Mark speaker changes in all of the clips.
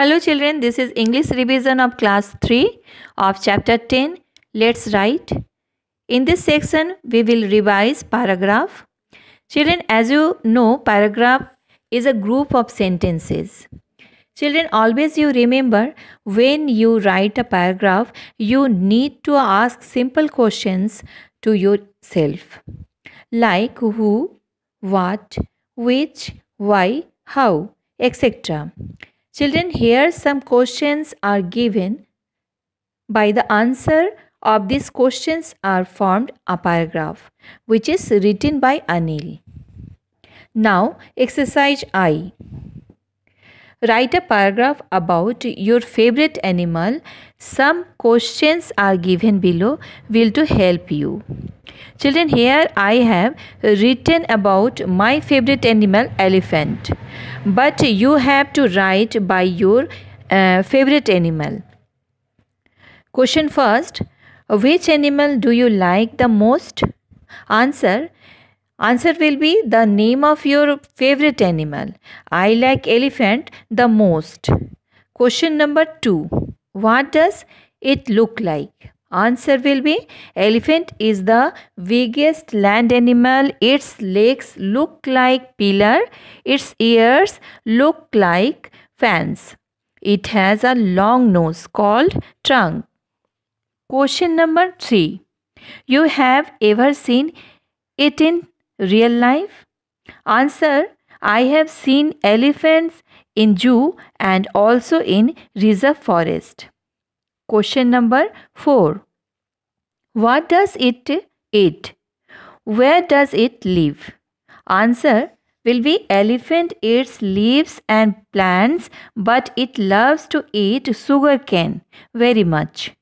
Speaker 1: Hello children, this is English revision of class 3 of chapter 10. Let's write. In this section, we will revise paragraph. Children, as you know, paragraph is a group of sentences. Children, always you remember when you write a paragraph, you need to ask simple questions to yourself. Like who, what, which, why, how, etc. Children, here some questions are given. By the answer of these questions are formed a paragraph, which is written by Anil. Now, exercise I. Write a paragraph about your favorite animal. Some questions are given below will to help you. Children, here I have written about my favorite animal, elephant. But you have to write by your uh, favorite animal. Question first, which animal do you like the most? Answer, answer will be the name of your favorite animal. I like elephant the most. Question number 2, what does it look like? Answer will be elephant is the biggest land animal. Its legs look like pillar. Its ears look like fans. It has a long nose called trunk. Question number 3. You have ever seen it in real life? Answer I have seen elephants in zoo and also in reserve forest. Question number 4. What does it eat? Where does it live? Answer will be elephant eats leaves and plants but it loves to eat sugarcane very much.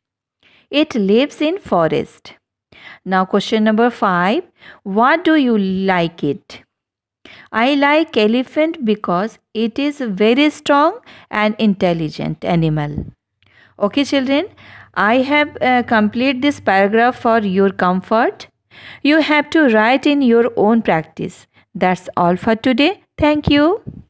Speaker 1: It lives in forest. Now question number 5. What do you like it? I like elephant because it is very strong and intelligent animal. Okay children, I have uh, complete this paragraph for your comfort. You have to write in your own practice. That's all for today. Thank you.